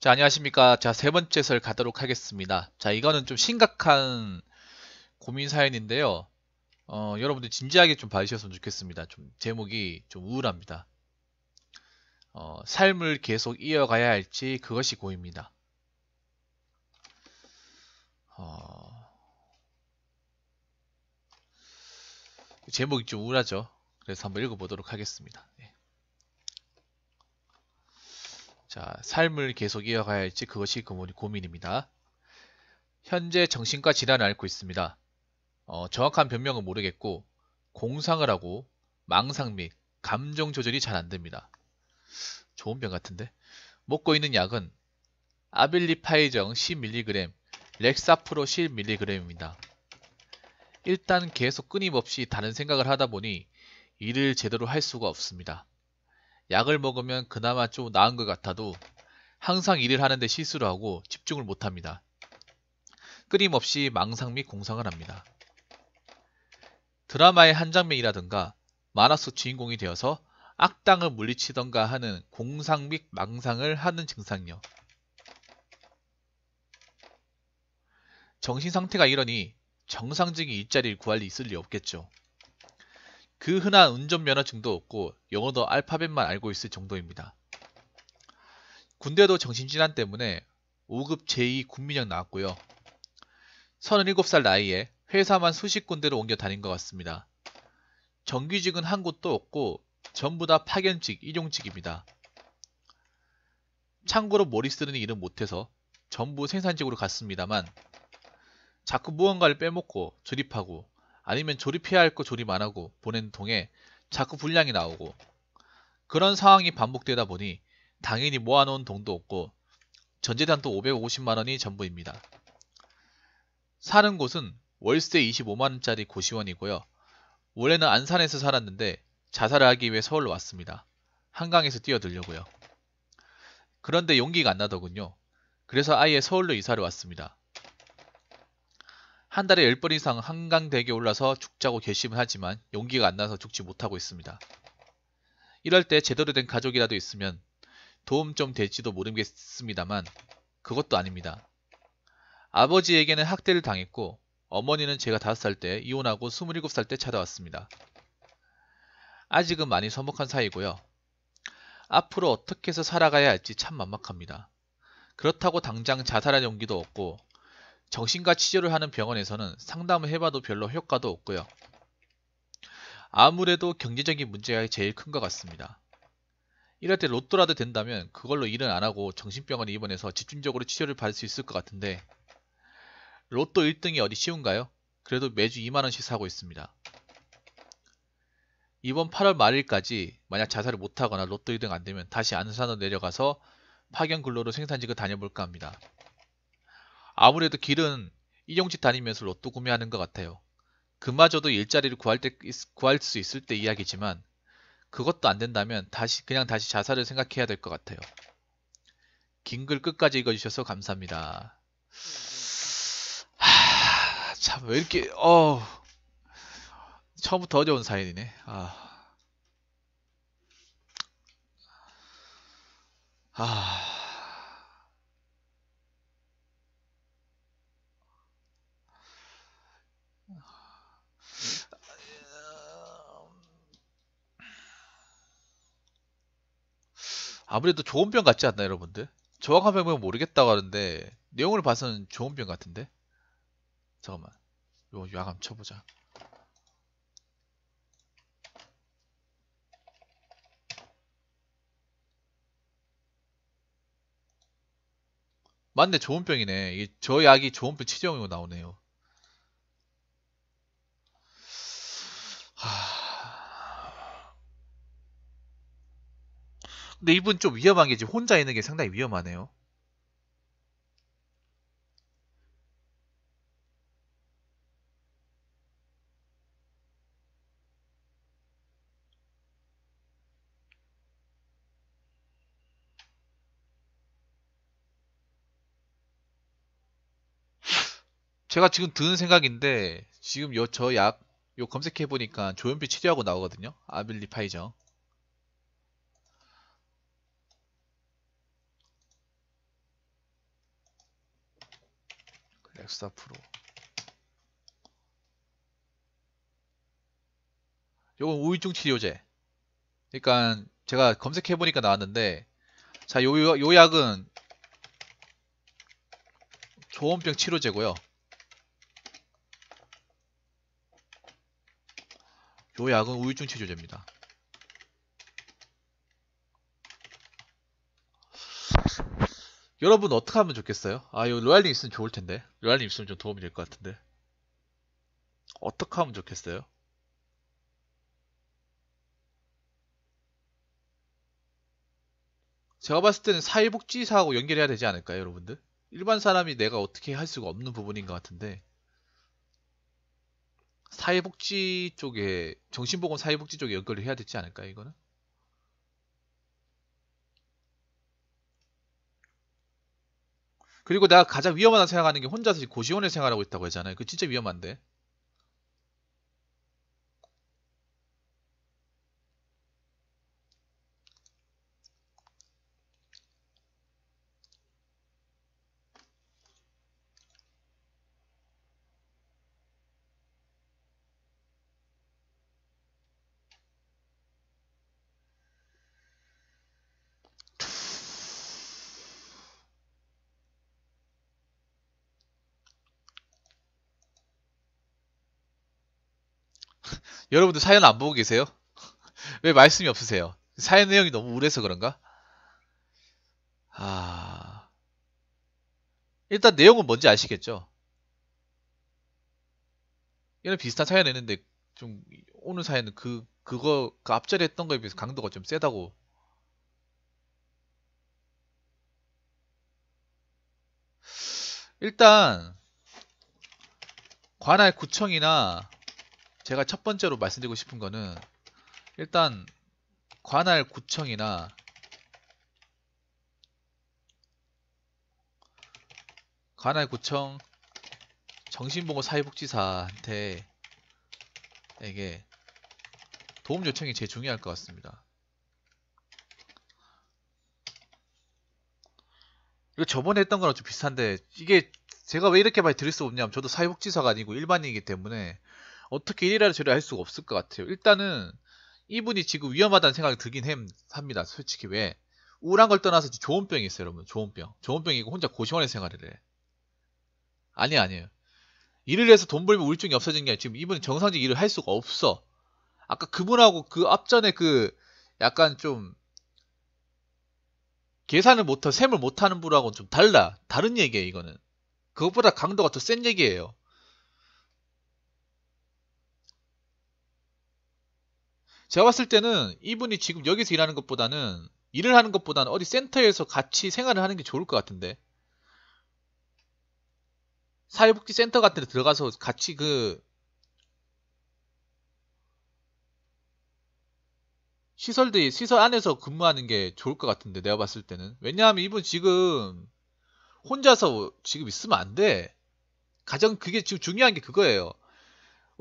자, 안녕하십니까. 자, 세 번째 설 가도록 하겠습니다. 자, 이거는 좀 심각한 고민 사연인데요. 어, 여러분들 진지하게 좀 봐주셨으면 좋겠습니다. 좀 제목이 좀 우울합니다. 어, 삶을 계속 이어가야 할지 그것이 고입니다. 어... 제목이 좀 우울하죠. 그래서 한번 읽어보도록 하겠습니다. 자, 삶을 계속 이어가야 할지 그것이 그 고민입니다. 현재 정신과 질환을 앓고 있습니다. 어, 정확한 변명은 모르겠고 공상을 하고 망상 및 감정 조절이 잘 안됩니다. 좋은 병 같은데? 먹고 있는 약은 아빌리파이정 10mg, 렉사프로 10mg입니다. 일단 계속 끊임없이 다른 생각을 하다 보니 일을 제대로 할 수가 없습니다. 약을 먹으면 그나마 좀 나은 것 같아도 항상 일을 하는데 실수를 하고 집중을 못합니다. 끊임없이 망상 및 공상을 합니다. 드라마의 한 장면이라든가 만화 속 주인공이 되어서 악당을 물리치던가 하는 공상 및 망상을 하는 증상이요. 정신 상태가 이러니 정상적인 일자리를 구할 리 있을 리 없겠죠. 그 흔한 운전면허증도 없고 영어도 알파벳만 알고 있을 정도입니다. 군대도 정신질환 때문에 5급 제2 군민형 나왔고요. 37살 나이에 회사만 수십 군데로 옮겨 다닌 것 같습니다. 정규직은 한 곳도 없고 전부 다 파견직, 일용직입니다. 참고로 머리 쓰는 일은 못해서 전부 생산직으로 갔습니다만 자꾸 무언가를 빼먹고 조립하고 아니면 조립해야 할 거 조립 안 하고 보낸 통에 자꾸 불량이 나오고 그런 상황이 반복되다 보니 당연히 모아놓은 돈도 없고 전재단도 550만원이 전부입니다. 사는 곳은 월세 25만원짜리 고시원이고요. 원래는 안산에서 살았는데 자살을 하기 위해 서울로 왔습니다. 한강에서 뛰어들려고요. 그런데 용기가 안 나더군요. 그래서 아예 서울로 이사를 왔습니다. 한 달에 10번 이상 한강대에 올라서 죽자고 결심은 하지만 용기가 안 나서 죽지 못하고 있습니다. 이럴 때 제대로 된 가족이라도 있으면 도움 좀 될지도 모르겠습니다만 그것도 아닙니다. 아버지에게는 학대를 당했고 어머니는 제가 5살 때 이혼하고 27살 때 찾아왔습니다. 아직은 많이 서먹한 사이고요. 앞으로 어떻게 해서 살아가야 할지 참 막막합니다. 그렇다고 당장 자살할 용기도 없고 정신과 치료를 하는 병원에서는 상담을 해봐도 별로 효과도 없고요. 아무래도 경제적인 문제가 제일 큰 것 같습니다. 이럴 때 로또라도 된다면 그걸로 일은 안 하고 정신병원에 입원해서 집중적으로 치료를 받을 수 있을 것 같은데 로또 1등이 어디 쉬운가요? 그래도 매주 2만원씩 사고 있습니다. 이번 8월 말일까지 만약 자살을 못하거나 로또 1등 안되면 다시 안산으로 내려가서 파견 근로로 생산직을 다녀볼까 합니다. 아무래도 길은 일용직 다니면서 로또 구매하는 것 같아요. 그마저도 일자리를 구할, 때, 구할 수 있을 때 이야기지만 그것도 안 된다면 다시 그냥 다시 자살을 생각해야 될 것 같아요. 긴 글 끝까지 읽어주셔서 감사합니다. 참 왜 이렇게 어 처음부터 어려운 사연이네. 아. 아. 아무래도 좋은 병 같지 않나 여러분들? 정확한 병명은 모르겠다고 하는데 내용을 봐서는 좋은 병 같은데? 잠깐만 요거 야감 쳐보자 맞네 좋은 병이네 이게 저 약이 좋은 병 치정용으로 나오네요 하... 근데 이분 좀 위험한 게 지금 혼자 있는 게 상당히 위험하네요. 제가 지금 드는 생각인데 지금 요 저 약 요 검색해 보니까 조현비 치료하고 나오거든요. 아빌리파이저. 14 프로 요건 우울증 치료제 그러니까 제가 검색해 보니까 나왔는데 자요요 약은 조현병 치료제고요 요 약은 우울증 치료제입니다 여러분 어떻게 하면 좋겠어요? 아, 요 로얄링 있으면 좋을 텐데. 로얄링 있으면 좀 도움이 될 것 같은데. 어떻게 하면 좋겠어요? 제가 봤을 때는 사회복지사하고 연결해야 되지 않을까요, 여러분들? 일반 사람이 내가 어떻게 할 수가 없는 부분인 것 같은데. 사회복지 쪽에 정신보건 사회복지 쪽에 연결을 해야 되지 않을까요, 이거는? 그리고 내가 가장 위험하다 생각하는 게 혼자서 고시원을 생활하고 있다고 했잖아요. 그 진짜 위험한데. 여러분들 사연 안 보고 계세요? 왜 말씀이 없으세요? 사연 내용이 너무 우울해서 그런가? 아. 일단 내용은 뭔지 아시겠죠? 얘는 비슷한 사연 했는데 좀 오늘 사연은 그 그거 그 앞자리 했던 거에 비해서 강도가 좀 세다고 일단 관할 구청이나 제가 첫 번째로 말씀드리고 싶은 거는 일단 관할 구청이나 관할 구청 정신보호 사회복지사한테 에게 도움 요청이 제일 중요할 것 같습니다. 이거 저번에 했던 거랑 좀 비슷한데 이게 제가 왜 이렇게 많이 드릴 수 없냐면 저도 사회복지사가 아니고 일반인이기 때문에 어떻게 이래라 저래라 할 수가 없을 것 같아요. 일단은 이분이 지금 위험하다는 생각이 들긴 합니다. 솔직히 왜 우울한 걸 떠나서 좋은 병이 있어요, 여러분. 좋은 병. 좋은 병이고 혼자 고시원에 생활을 해. 아니 아니에요. 일을 해서 돈 벌면 우울증이 없어진 게 아니라 지금 이분은 정상적 일을 할 수가 없어. 아까 그분하고 그 앞전에 그 약간 좀 계산을 못하, 셈을 못하는 분하고는 좀 달라. 다른 얘기예요, 이거는. 그것보다 강도가 더 센 얘기예요. 제가 봤을 때는 이분이 지금 여기서 일하는 것보다는 일을 하는 것보다는 어디 센터에서 같이 생활을 하는 게 좋을 것 같은데 사회복지센터 같은 데 들어가서 같이 그 시설들 이 시설 안에서 근무하는 게 좋을 것 같은데 내가 봤을 때는 왜냐하면 이분 지금 혼자서 지금 있으면 안 돼 가장 그게 지금 중요한 게 그거예요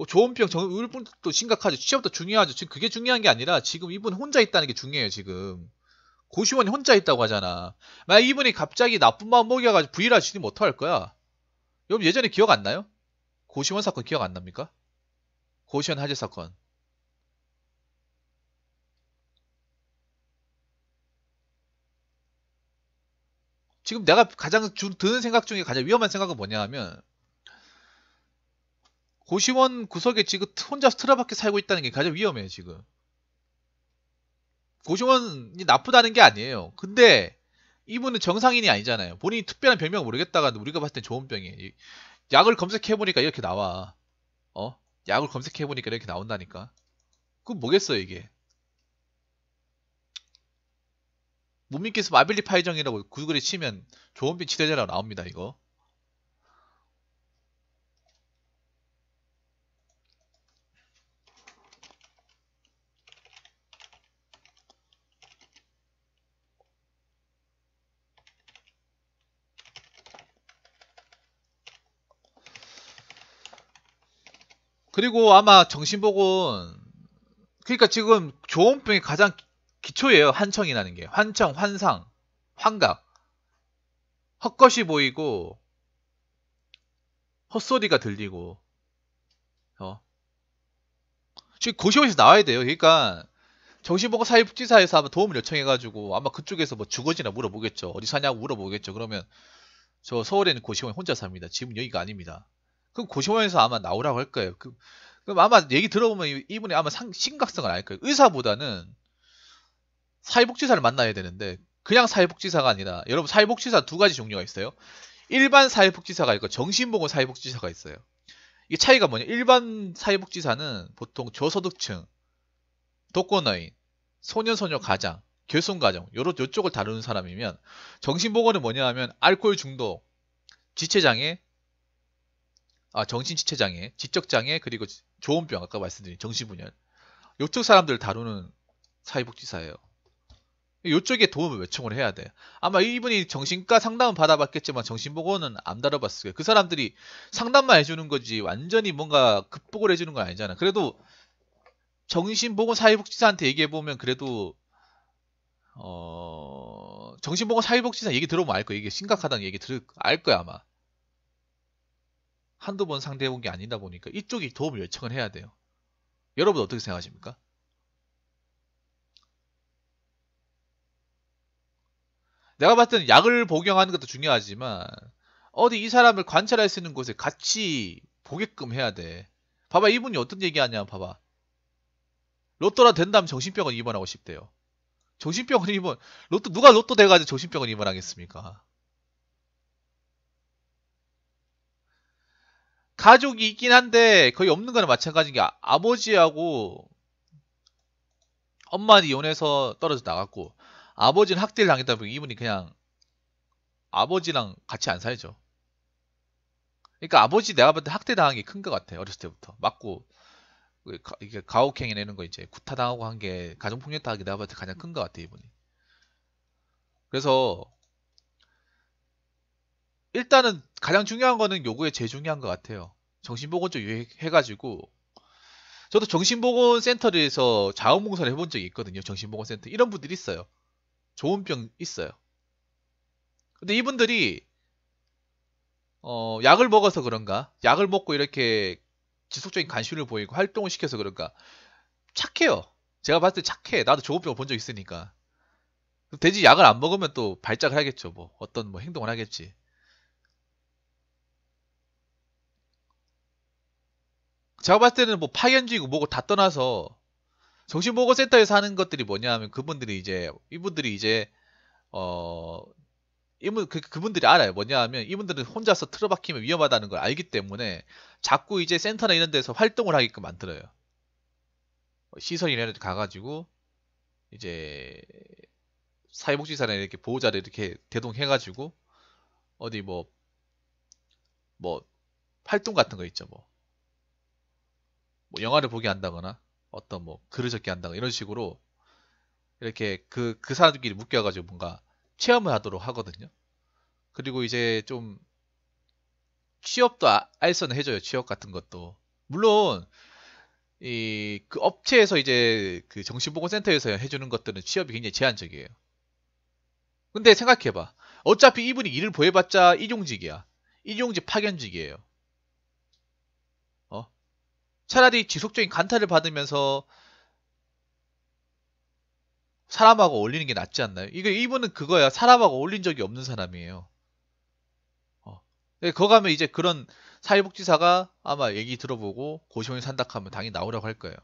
조은병, 뭐 정의울분도 심각하죠. 취업도 중요하죠. 지금 그게 중요한 게 아니라 지금 이분 혼자 있다는 게 중요해요. 지금 고시원이 혼자 있다고 하잖아. 만약 이분이 갑자기 나쁜 마음 먹여가지고 부일를 하시면 어떡할 거야? 여러분 예전에 기억 안 나요? 고시원 사건 기억 안 납니까? 고시원 하재 사건. 지금 내가 가장 드는 생각 중에 가장 위험한 생각은 뭐냐 하면 고시원 구석에 지금 혼자 틀어박혀 살고 있다는 게 가장 위험해요, 지금. 고시원이 나쁘다는 게 아니에요. 근데 이분은 정상인이 아니잖아요. 본인이 특별한 병명 모르겠다가 우리가 봤을 땐 좋은 병이. 에요 약을 검색해보니까 이렇게 나와. 어? 약을 검색해보니까 이렇게 나온다니까. 그건 뭐겠어요, 이게. 못믿겠으마빌리 파이정이라고 구글에 치면 좋은 병 치대제라고 나옵니다, 이거. 그리고 아마 정신보건 그러니까 지금 조언병이 가장 기초예요. 환청이라는 게 환청, 환상, 환각, 헛것이 보이고 헛소리가 들리고 어. 지금 고시원에서 나와야 돼요. 그러니까 정신보건 사회복지사에서 아마 도움을 요청해가지고 아마 그쪽에서 뭐 주거지나 물어보겠죠. 어디 사냐고 물어보겠죠. 그러면 저 서울에 는 고시원 혼자 삽니다. 지금 여기가 아닙니다. 그럼 고시원에서 아마 나오라고 할 거예요. 그, 럼 아마 얘기 들어보면 이분이 아마 상, 심각성을 알 거예요. 의사보다는 사회복지사를 만나야 되는데 그냥 사회복지사가 아니라 여러분 사회복지사 두 가지 종류가 있어요. 일반 사회복지사가 있고 정신보건 사회복지사가 있어요. 이 차이가 뭐냐? 일반 사회복지사는 보통 저소득층, 독거노인, 소년소녀 가장, 결손가정 요런 요쪽을 다루는 사람이면 정신보건은 뭐냐 하면 알코올 중독, 지체장애, 아, 정신지체장애, 지적장애, 그리고 조은병 아까 말씀드린 정신분열. 요쪽 사람들을 다루는 사회복지사예요. 요쪽에 도움을 요청을 해야 돼. 아마 이분이 정신과 상담을 받아봤겠지만 정신보건은 안 다뤄봤을 거예요. 그 사람들이 상담만 해주는 거지 완전히 뭔가 극복을 해주는 건 아니잖아. 그래도 정신보건 사회복지사한테 얘기해보면 그래도 어... 정신보건 사회복지사 얘기 들어보면 알 거야. 이게 심각하다는 얘기 들, 을알 거야 아마. 한두 번 상대해 본 게 아니다 보니까 이쪽이 도움을 요청을 해야 돼요. 여러분 어떻게 생각하십니까? 내가 봤을 때는 약을 복용하는 것도 중요하지만 어디 이 사람을 관찰할 수 있는 곳에 같이 보게끔 해야 돼. 봐봐 이분이 어떤 얘기하냐 봐봐. 로또라 된다면 정신병원 입원하고 싶대요. 정신병원 입원 로또 누가 로또 돼가지고 정신병원 입원하겠습니까? 가족이 있긴 한데 거의 없는 거나 마찬가지인 게 아, 버지하고 엄마는 이혼해서 떨어져 나갔고 아버지는 학대를 당했다 보니 이분이 그냥 아버지랑 같이 안 살죠. 그러니까 아버지 내가 봤을 때 학대 당한 게 큰 것 같아 어렸을 때부터 맞고 그 이게 가혹행위 내는 거 이제 구타 당하고 한 게 가정폭력 당하기 내가 봤을 때 가장 큰 것 같아 이분이. 그래서 일단은 가장 중요한 거는 요구에 제일 중요한 것 같아요. 정신보건 쪽 유해가지고 해 저도 정신보건 센터에서 자원봉사를 해본 적이 있거든요. 정신보건 센터 이런 분들이 있어요. 좋은 병 있어요. 근데 이분들이 어, 약을 먹어서 그런가? 약을 먹고 이렇게 지속적인 관심을 보이고 활동을 시켜서 그런가? 착해요. 제가 봤을 때 착해. 나도 좋은 병을 본 적 있으니까. 돼지 약을 안 먹으면 또 발작을 하겠죠. 뭐 어떤 뭐 행동을 하겠지. 제가 봤을 때는 뭐 파견직이고 뭐고 다 떠나서 정신보호센터에서 하는 것들이 뭐냐 하면 그분들이 이제 이분들이 이제 어 이분 그 그분들이 알아요. 뭐냐 하면 이분들은 혼자서 틀어박히면 위험하다는 걸 알기 때문에 자꾸 이제 센터나 이런 데서 활동을 하게끔 만들어요. 시설이나 이런 데 가가지고 이제 사회복지사나 이렇게 보호자를 이렇게 대동해가지고 어디 뭐뭐 뭐 활동 같은 거 있죠 뭐뭐 영화를 보게 한다거나 어떤 뭐 글을 적게 한다거나 이런 식으로 이렇게 그, 그 사람들끼리 묶여가지고 뭔가 체험을 하도록 하거든요. 그리고 이제 좀 취업도 아, 알선을 해줘요. 취업 같은 것도. 물론, 이, 그 업체에서 이제 그 정신보건센터에서 해주는 것들은 취업이 굉장히 제한적이에요. 근데 생각해봐. 어차피 이분이 일을 보여봤자 일용직이야. 일용직 파견직이에요. 차라리 지속적인 간타를 받으면서 사람하고 어울리는 게 낫지 않나요? 이거 이분은 그거야. 사람하고 어울린 적이 없는 사람이에요. 어. 거 가면 이제 그런 사회복지사가 아마 얘기 들어보고 고시원에 산다 하면 당연히 나오라고 할 거예요.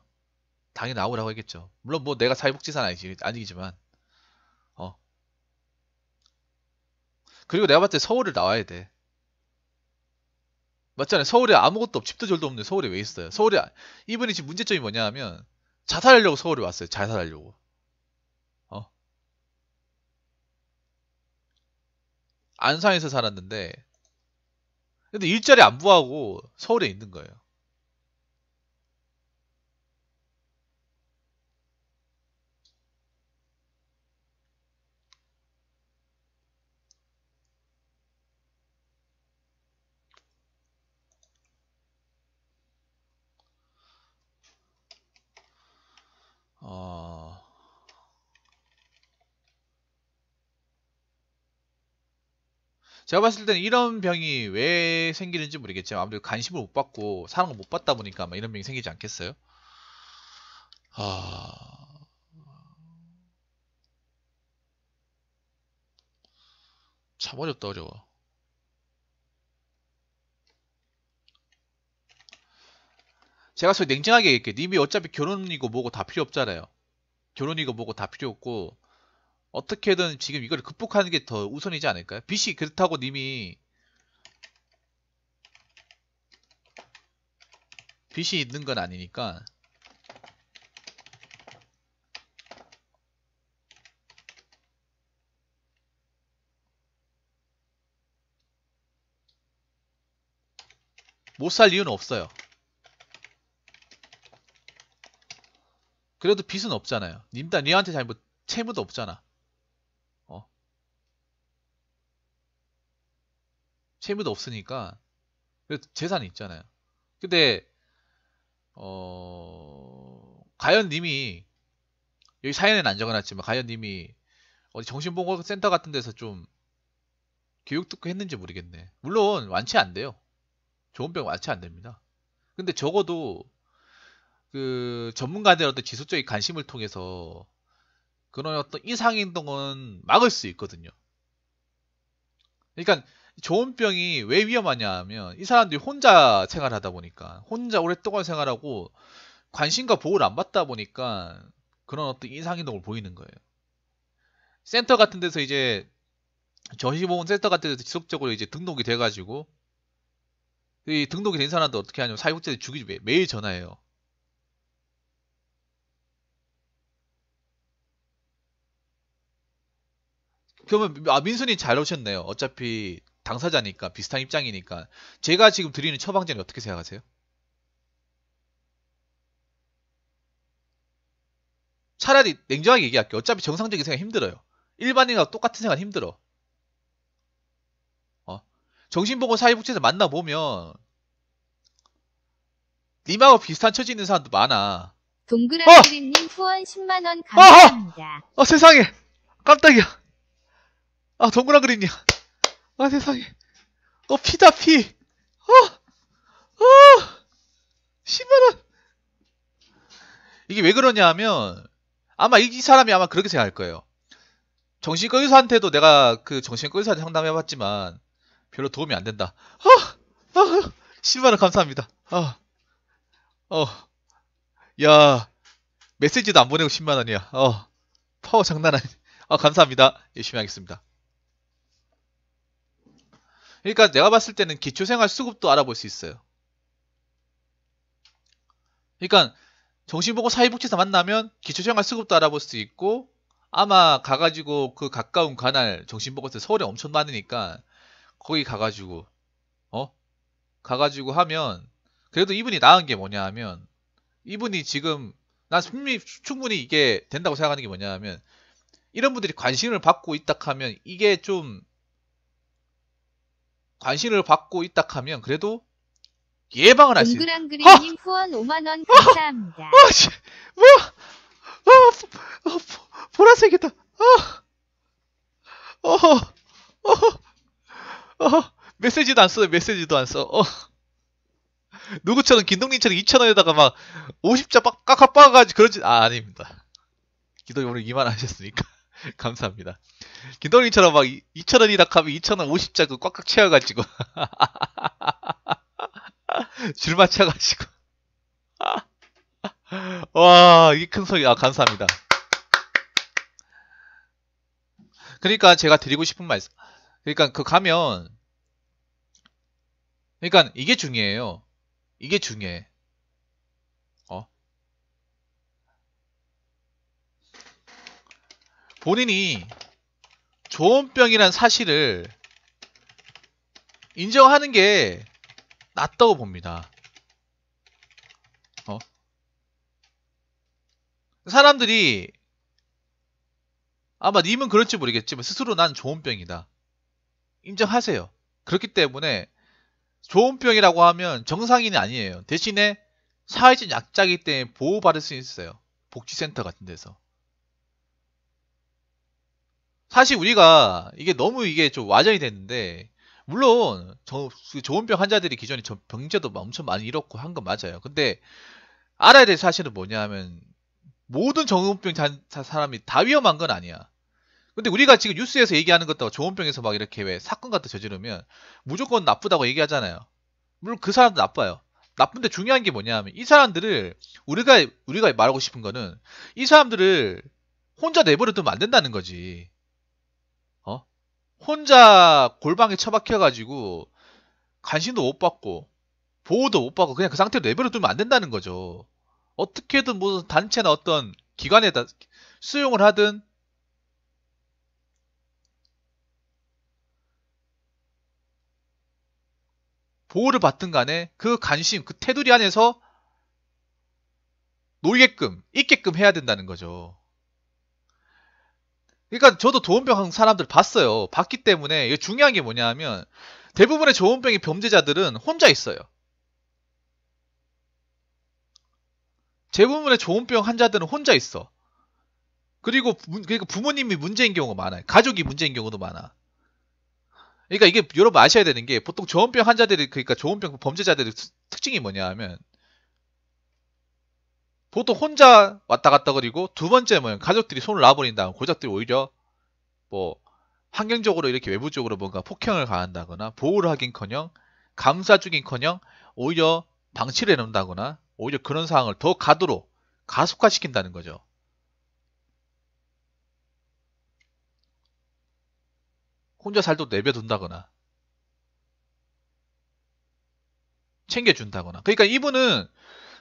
당연히 나오라고 하겠죠. 물론 뭐 내가 사회복지사는 아니지, 아니지만. 어. 그리고 내가 봤을 때 서울을 나와야 돼. 맞잖아요. 서울에 아무것도 없, 집도 절도 없는데 서울에 왜 있어요? 서울에 이분이 지금 문제점이 뭐냐 하면 자살하려고 서울에 왔어요. 자살하려고. 어? 안산에서 살았는데 근데 일자리 안부하고 서울에 있는 거예요. 제가 봤을 때는 이런 병이 왜 생기는지 모르겠지만 아무래도 관심을 못 받고 사랑을 못 받다 보니까 아마 이런 병이 생기지 않겠어요? 아... 참 어렵다 어려워 제가 소위 냉정하게 얘기할게요 님이 어차피 결혼이고 뭐고 다 필요 없잖아요 결혼이고 뭐고 다 필요 없고 어떻게든 지금 이걸 극복하는 게 더 우선이지 않을까요? 빛이 그렇다고 님이 빛이 있는 건 아니니까 못 살 이유는 없어요 그래도 빚은 없잖아요 님단 니한테 잘못 채무도 없잖아 채무도 없으니까 재산이 있잖아요. 근데 어 가연 님이 여기 사연에는 안 적어놨지만 과연 님이 어디 정신보건센터 같은 데서 좀 교육 듣고 했는지 모르겠네. 물론 완치 안 돼요. 좋은 병 완치 안 됩니다. 근데 적어도 그 전문가들의 어떤 지속적인 관심을 통해서 그런 어떤 이상행동은 막을 수 있거든요. 그러니까 좋은병이왜 위험하냐 하면 이 사람들이 혼자 생활하다 보니까 혼자 오랫동안 생활하고 관심과 보호를 안 받다 보니까 그런 어떤 이상행동을 보이는 거예요. 센터 같은 데서 이제 저시보험 센터 같은 데서 지속적으로 이제 등록이 돼가지고 이 등록이 된 사람들 어떻게 하냐면 사회복지에 주기 매, 매일 전화해요. 그러면 아민순이잘 오셨네요. 어차피 당사자니까 비슷한 입장이니까 제가 지금 드리는 처방전이 어떻게 생각하세요? 차라리 냉정하게 얘기할게요. 어차피 정상적인 생각 힘들어요. 일반인과 똑같은 생각 힘들어. 어? 정신보건 사회복지에서 만나보면 님하고 비슷한 처지 있는 사람도 많아. 동그라미님 어! 후원 10만원 감사합니다. 아, 아, 아, 세상에 깜짝이야. 아동그라그림이 아 세상에 어 피다 피 어! 어! 10만원 이게 왜 그러냐 하면 아마 이 사람이 아마 그렇게 생각할 거예요 정신과 의사한테도 내가 그 정신과 의사한테 상담해봤지만 별로 도움이 안 된다 어! 어! 10만원 감사합니다 어. 어. 야 메시지도 안 보내고 10만원이야 어 파워 장난 아니 아 감사합니다 열심히 하겠습니다 그러니까 내가 봤을 때는 기초생활 수급도 알아볼 수 있어요. 그러니까 정신보고 사회복지사 만나면 기초생활 수급도 알아볼 수 있고 아마 가가지고 그 가까운 관할 정신보고서 서울에 엄청 많으니까 거기 가가지고 어 가가지고 하면 그래도 이분이 나은 게 뭐냐 하면 이분이 지금 난분명 충분히 이게 된다고 생각하는 게 뭐냐 하면 이런 분들이 관심을 받고 있다 하면 이게 좀 관심을 받고 있다 하면 그래도 예방을 할 수 있어요. 동그랑그리님 후원 5만원 감사합니다. 아, 씨, 뭐야? 아, 보, 라색이다 아, 아! 어, 어, 어, 어, 메시지도 안 써, 메시지도 안 써. 어. 누구처럼 김동민처럼2천원에다가막 50자 깎아 빠가지고 그러지, 아, 아닙니다. 기도 오늘 이만 하셨으니까. 감사합니다. 김돌이처럼막2 0 0 0원이다 하면 2,000원 50자 그 꽉꽉 채워가지고. 줄 맞춰가지고. 와, 이 큰 소리. 아, 감사합니다. 그러니까 제가 드리고 싶은 말씀. 그러니까 그 가면, 그러니까 이게 중요해요. 이게 중요해. 본인이 조언병이란 사실을 인정하는 게 낫다고 봅니다. 어? 사람들이 아마 님은 그럴지 모르겠지만 스스로 난 조언병이다. 인정하세요. 그렇기 때문에 조언병이라고 하면 정상인이 아니에요. 대신에 사회적 약자이기 때문에 보호받을 수 있어요. 복지센터 같은 데서. 사실 우리가 이게 너무 이게 좀 와전이 됐는데 물론 저, 좋은병 그 환자들이 기존에 저 병제도 엄청 많이 잃었고 한 건 맞아요. 근데 알아야 될 사실은 뭐냐면 모든 정은병 사람이 다 위험한 건 아니야. 근데 우리가 지금 뉴스에서 얘기하는 것도 조은병에서 막 이렇게 왜 사건 같은 저지르면 무조건 나쁘다고 얘기하잖아요. 물론 그 사람도 나빠요. 나쁜데 중요한 게 뭐냐면 하이 사람들을 우리가 우리가 말하고 싶은 거는 이 사람들을 혼자 내버려두면 안 된다는 거지. 혼자 골방에 처박혀가지고 관심도 못 받고 보호도 못 받고 그냥 그 상태로 내버려 두면 안 된다는 거죠. 어떻게든 무슨 단체나 어떤 기관에다 수용을 하든 보호를 받든 간에 그 관심, 그 테두리 안에서 놀게끔, 있게끔 해야 된다는 거죠. 그러니까 저도 도원병 사람들 봤어요. 봤기 때문에 이게 중요한 게 뭐냐면 대부분의 조은병의 범죄자들은 혼자 있어요. 대부분의 조은병 환자들은 혼자 있어. 그리고 부, 그러니까 부모님이 문제인 경우가 많아요. 가족이 문제인 경우도 많아. 그러니까 이게 여러분 아셔야 되는 게 보통 조은병 환자들이 그러니까 조은병 범죄자들의 특징이 뭐냐 하면 보통 혼자 왔다 갔다 그리고 두 번째 뭐 가족들이 손을 놔버린다 고작들이 오히려 뭐 환경적으로 이렇게 외부적으로 뭔가 폭행을 가한다거나 보호를 하긴커녕 감사중인커녕 오히려 방치를 해놓는다거나 오히려 그런 상황을 더 가도록 가속화시킨다는 거죠. 혼자 살도 내버려둔다거나 챙겨준다거나 그러니까 이분은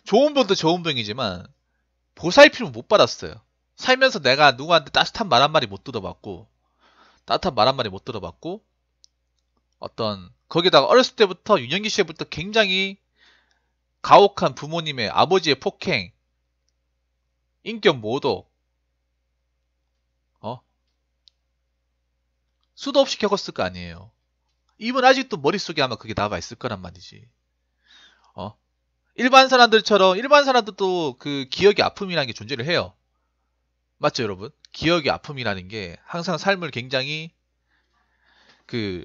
좋은 분도 좋은 병이지만 보살핌을 못 받았어요. 살면서 내가 누구한테 따뜻한 말 한마디 못 들어봤고 따뜻한 말 한마디 못 들어봤고 어떤 거기다가 어렸을 때부터 윤영기 씨부터 굉장히 가혹한 부모님의 아버지의 폭행 인격 모독 어 수도 없이 겪었을 거 아니에요. 이분 아직도 머릿속에 아마 그게 남아 있을 거란 말이지. 일반 사람들처럼 일반 사람들도 그 기억이 아픔이라는 게 존재를 해요. 맞죠, 여러분? 기억이 아픔이라는 게 항상 삶을 굉장히 그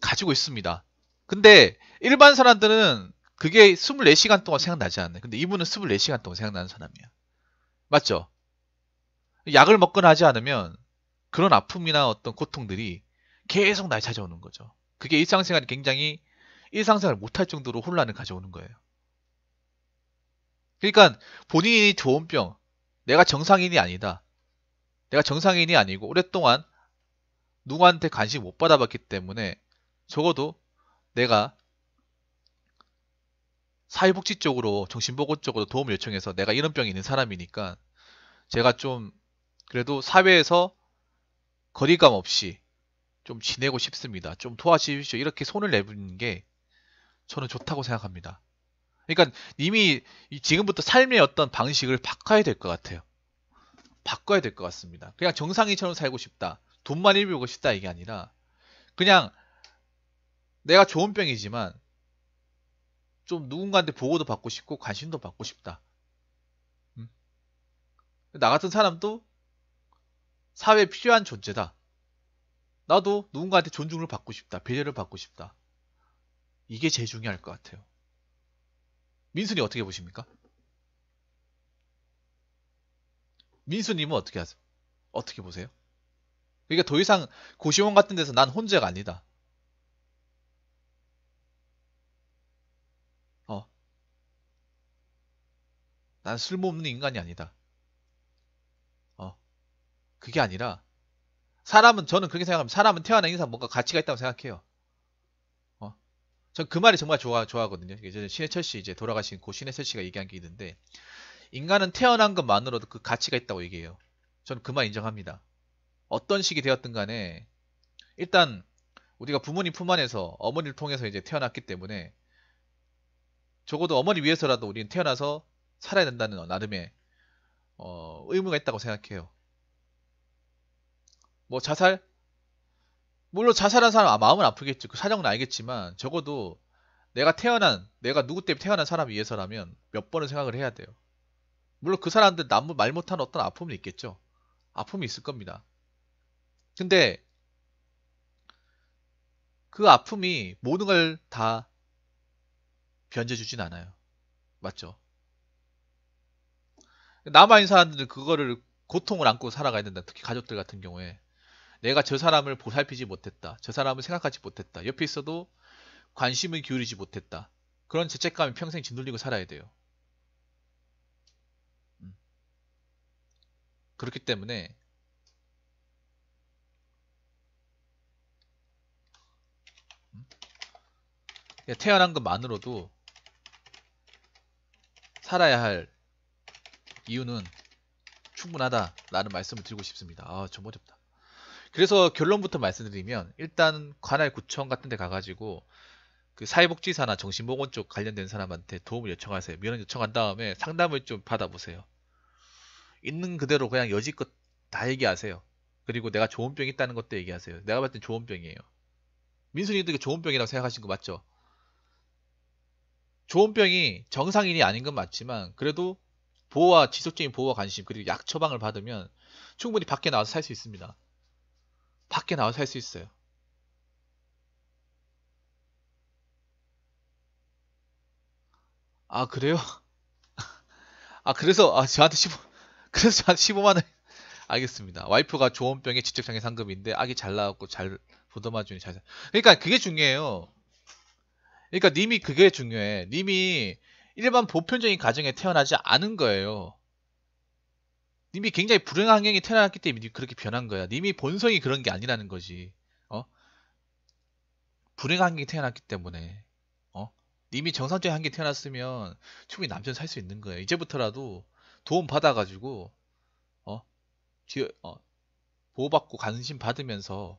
가지고 있습니다. 근데 일반 사람들은 그게 24시간 동안 생각나지 않아요. 근데 이분은 24시간 동안 생각나는 사람이야. 맞죠? 약을 먹거나 하지 않으면 그런 아픔이나 어떤 고통들이 계속 날 찾아오는 거죠. 그게 일상생활이 굉장히 일상생활 을 못할 정도로 혼란을 가져오는 거예요. 그러니까 본인이 조현병, 내가 정상인이 아니다. 내가 정상인이 아니고 오랫동안 누구한테 관심 못 받아봤기 때문에 적어도 내가 사회복지 쪽으로 정신보고 쪽으로 도움 요청해서 내가 이런 병이 있는 사람이니까 제가 좀 그래도 사회에서 거리감 없이 좀 지내고 싶습니다. 좀 도와주십시오. 이렇게 손을 내는 보게 저는 좋다고 생각합니다. 그러니까 이미 지금부터 삶의 어떤 방식을 바꿔야 될 것 같아요. 바꿔야 될 것 같습니다. 그냥 정상인처럼 살고 싶다. 돈만 일비우고 싶다 이게 아니라 그냥 내가 좋은 병이지만 좀 누군가한테 보고도 받고 싶고 관심도 받고 싶다. 음? 나 같은 사람도 사회에 필요한 존재다. 나도 누군가한테 존중을 받고 싶다. 배려를 받고 싶다. 이게 제일 중요할 것 같아요. 민수님 어떻게 보십니까? 민수님은 어떻게 하세요? 어떻게 보세요? 그러니까 더 이상 고시원 같은 데서 난 혼자가 아니다. 어. 난 쓸모없는 인간이 아니다. 어. 그게 아니라 사람은 저는 그렇게 생각합니다. 사람은 태어난 이상 뭔가 가치가 있다고 생각해요. 전그 말이 정말 좋아 좋아하거든요. 예전에 신해철 씨 이제 돌아가신 고 신해철 씨가 얘기한 게 있는데 인간은 태어난 것만으로도 그 가치가 있다고 얘기해요. 전 그 말 인정합니다. 어떤 식이 되었든 간에 일단 우리가 부모님 품 안에서 어머니를 통해서 이제 태어났기 때문에 적어도 어머니 위해서라도 우리는 태어나서 살아야 된다는 나름의 어, 의무가 있다고 생각해요. 뭐 자살 물론 자살한 사람 아, 마음은 아프겠지. 그 사정은 알겠지만 적어도 내가 태어난 내가 누구 때문에 태어난 사람 위해서라면 몇 번은 생각을 해야 돼요. 물론 그 사람들 남을 말 못하는 어떤 아픔이 있겠죠. 아픔이 있을 겁니다. 근데 그 아픔이 모든 걸 다 변제주진 해 않아요. 맞죠? 남아있는 사람들은 그거를 고통을 안고 살아가야 된다. 특히 가족들 같은 경우에. 내가 저 사람을 보살피지 못했다. 저 사람을 생각하지 못했다. 옆에 있어도 관심을 기울이지 못했다. 그런 죄책감이 평생 짓눌리고 살아야 돼요. 음. 그렇기 때문에 음. 예, 태어난 것만으로도 살아야 할 이유는 충분하다라는 말씀을 드리고 싶습니다. 아, 정말 어다 그래서 결론부터 말씀드리면 일단 관할 구청 같은 데 가가지고 그 사회복지사나 정신보건 쪽 관련된 사람한테 도움을 요청하세요. 면허 요청한 다음에 상담을 좀 받아보세요. 있는 그대로 그냥 여지껏 다 얘기하세요. 그리고 내가 좋은 병이 있다는 것도 얘기하세요. 내가 봤을 땐 좋은 병이에요. 민수님도 좋은 병이라고 생각하신 거 맞죠? 좋은 병이 정상인이 아닌 건 맞지만 그래도 보호와 지속적인 보호와 관심 그리고 약 처방을 받으면 충분히 밖에 나와서 살 수 있습니다. 밖에 나와서 할 수 있어요. 아 그래요? 아 그래서 아 저한테 15 그래서 저한테 15만 원 알겠습니다. 와이프가 조원병에 직접장애 상급인데 아기 잘 나왔고 잘 보듬어 주니 잘 그러니까 그게 중요해요. 그러니까 님이 그게 중요해. 님이 일반 보편적인 가정에 태어나지 않은 거예요. 님이 굉장히 불행한 환경이 태어났기 때문에 그렇게 변한 거야. 님이 본성이 그런 게 아니라는 거지. 어? 불행한 환경이 태어났기 때문에. 어? 님이 정상적인 환경이 태어났으면 충분히 남편 살 수 있는 거야 이제부터라도 도움 받아가지고 어? 뒤 어? 보호받고 관심 받으면서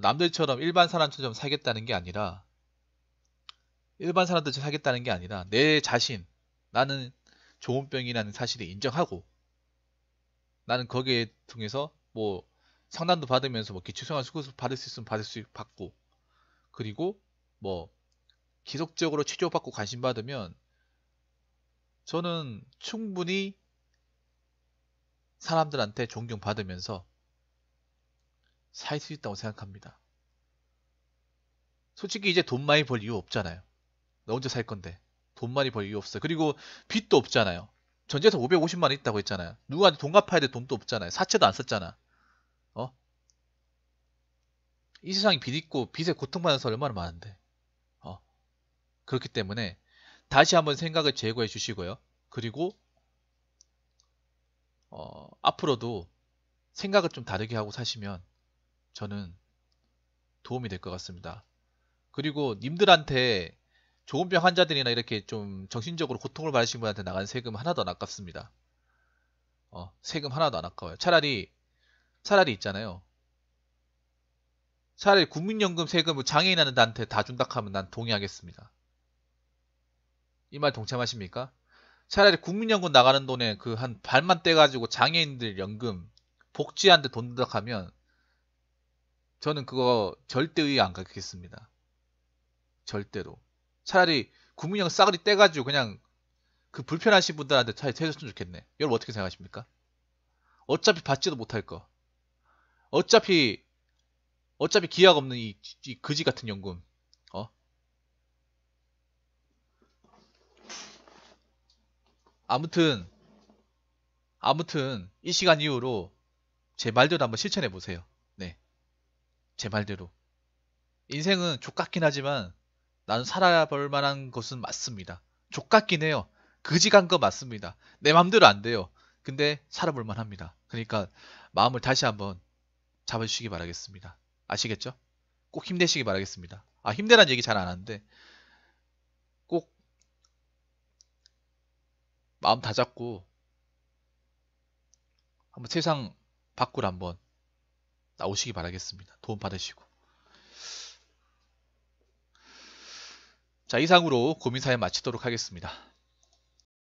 남들처럼 일반 사람처럼 살겠다는 게 아니라 일반 사람들처럼 살겠다는 게 아니라 내 자신 나는 좋은병이라는 사실을 인정하고 나는 거기에 통해서 뭐 상담도 받으면서 뭐 기초생활 수급을 받을 수 있으면 받을 수 받고 그리고 뭐 지속적으로 치료받고 관심 받으면 저는 충분히 사람들한테 존경받으면서 살 수 있다고 생각합니다. 솔직히 이제 돈 많이 벌 이유 없잖아요. 나 혼자 살 건데 돈 많이 벌 이유 없어. 그리고 빚도 없잖아요. 전재에서 550만 있다고 했잖아요. 누구한테 돈 갚아야 될 돈도 없잖아요. 사채도 안 썼잖아. 어? 이세상이빚 있고 빚에 고통받는 사람 얼마나 많은데. 어. 그렇기 때문에 다시 한번 생각을 제거해 주시고요. 그리고 어, 앞으로도 생각을 좀 다르게 하고 사시면 저는 도움이 될 것 같습니다. 그리고 님들한테 좋은 병 환자들이나 이렇게 좀 정신적으로 고통을 받으신 분한테 나간 세금 하나도 안 아깝습니다. 어, 세금 하나도 안 아까워요. 차라리 차라리 있잖아요. 차라리 국민연금 세금을 장애인한테 다 준다 하면 난 동의하겠습니다. 이 말 동참하십니까? 차라리 국민연금 나가는 돈에 그 한 발만 떼가지고 장애인들 연금 복지한테 돈 든다 하면 저는 그거 절대 의안 갖겠습니다. 절대로. 차라리 구문형 싸그리 떼가지고 그냥 그 불편하신 분들한테 차라리 해줬으면 좋겠네. 여러분 어떻게 생각하십니까? 어차피 받지도 못할 거. 어차피 어차피 기약 없는 이, 이 거지 같은 연금. 어? 아무튼 아무튼 이 시간 이후로 제 말대로 한번 실천해 보세요. 네. 제 말대로. 인생은 족같긴 하지만 나는 살아볼 만한 것은 맞습니다. 족같긴 해요. 그지간 거 맞습니다. 내 맘대로 안 돼요. 근데 살아볼 만합니다. 그러니까 마음을 다시 한번 잡아주시기 바라겠습니다. 아시겠죠? 꼭 힘내시기 바라겠습니다. 아, 힘내란 얘기 잘 안 하는데 꼭 마음 다 잡고 한번 세상 밖으로 한번 나오시기 바라겠습니다. 도움 받으시고. 자 이상으로 고민사연 마치도록 하겠습니다.